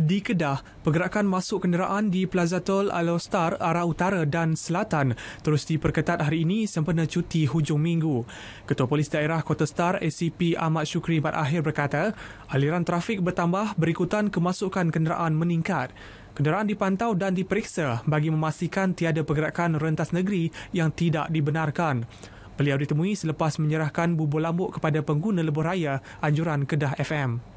Di Kedah, pergerakan masuk kenderaan di Plaza Tol Alostar arah utara dan selatan terus diperketat hari ini sempena cuti hujung minggu. Ketua Polis Daerah Kota Star ACP Ahmad Syukri Mat Akhir berkata, aliran trafik bertambah berikutan kemasukan kenderaan meningkat. Kenderaan dipantau dan diperiksa bagi memastikan tiada pergerakan rentas negeri yang tidak dibenarkan. Beliau ditemui selepas menyerahkan bubur lambuk kepada pengguna lebuh raya anjuran Kedah FM.